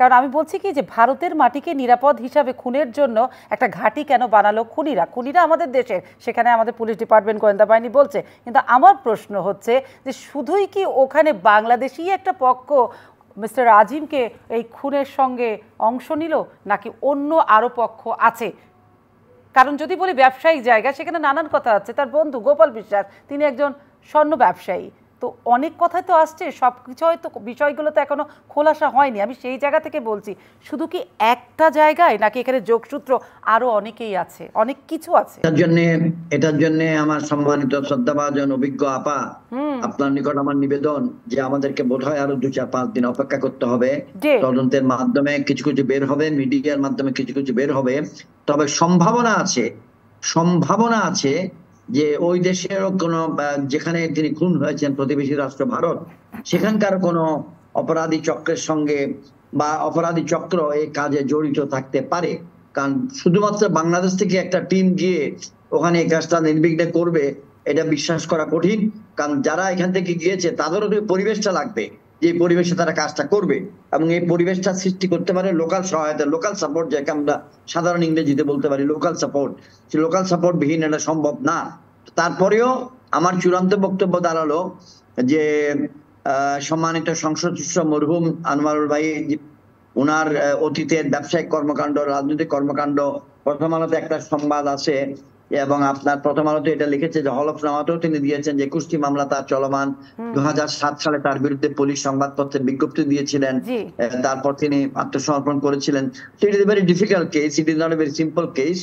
কারণ আমি বলছি কি যে ভারতের মাটিকে নিরাপদ হিসাবে খুনের জন্য একটা ঘাঁটি কেন বানালো খুনিরা খুনিরা আমাদের দেশের সেখানে আমাদের পুলিশ ডিপার্টমেন্ট গোয়েন্দা বাহিনী বলছে কিন্তু আমার প্রশ্ন হচ্ছে যে শুধুই কি ওখানে বাংলাদেশি একটা পক্ষ মিস্টার রাজিমকে এই খুনের সঙ্গে অংশ নিল নাকি অন্য আরও পক্ষ আছে কারণ যদি বলি ব্যবসায়িক জায়গা সেখানে নানান কথা আছে তার বন্ধু গোপাল বিশ্বাস তিনি একজন স্বর্ণ ব্যবসায়ী তো অনেক কথাই তো আসছে সব কিছু হয়তো বিষয়গুলো তো এখনও খোলাসা হয়নি আমি সেই জায়গা থেকে বলছি শুধু কি একটা জায়গায় নাকি এখানে যোগসূত্র আরও অনেকেই আছে অনেক কিছু আছে এটার জন্যে এটার জন্যে আমার সম্মানিত শ্রদ্ধাভাজন অভিজ্ঞ আপা আপনার নিকট আমার নিবেদন যে আমাদেরকে বোধহয় আরো দু চার পাঁচ দিন অপেক্ষা করতে হবে তদন্তের মাধ্যমে কিছু কিছু বের হবে মিডিয়ার মাধ্যমে কিছু কিছু বের হবে তবে সম্ভাবনা আছে সম্ভাবনা আছে যে ওই দেশের কোনো যেখানে তিনি খুন হয়েছেন প্রতিবেশী রাষ্ট্র ভারত সেখানকার কোনো অপরাধী চক্রের সঙ্গে বা অপরাধী চক্র এই কাজে জড়িত থাকতে পারে কারণ শুধুমাত্র বাংলাদেশ থেকে একটা টিম গিয়ে ওখানে এই কাজটা নির্বিঘ্নে করবে এটা বিশ্বাস করা কঠিন কারণ যারা এখান থেকে গিয়েছে তাদেরও তো পরিবেশটা লাগবে যে পরিবেশে তারা কাজটা করবে এবং এই পরিবেশটা সৃষ্টি করতে পারে লোকাল সহায়তা লোকাল সাপোর্ট যাকে আমরা সাধারণ ইংরেজিতে বলতে পারি লোকাল সাপোর্ট সে লোকাল সাপোর্ট বিহীন এটা সম্ভব না তারপরেও আমার চূড়ান্ত বক্তব্য দাঁড়ালো যে সম্মানিত সংসদ মরহুম আনোয়ারুল ভাই ওনার অতীতের ব্যবসায়িক কর্মকাণ্ড রাজনৈতিক কর্মকাণ্ড প্রথম আলোতে একটা সংবাদ আছে এবং আপনার প্রথম আলোতে এটা লিখেছে যে হলফনামাতেও তিনি দিয়েছেন যে কুষ্টি মামলা তার চলমান দু সালে তার বিরুদ্ধে পুলিশ সংবাদপত্রে বিজ্ঞপ্তি দিয়েছিলেন তারপর তিনি আত্মসমর্পণ করেছিলেন it is very difficult case it is not a very simple case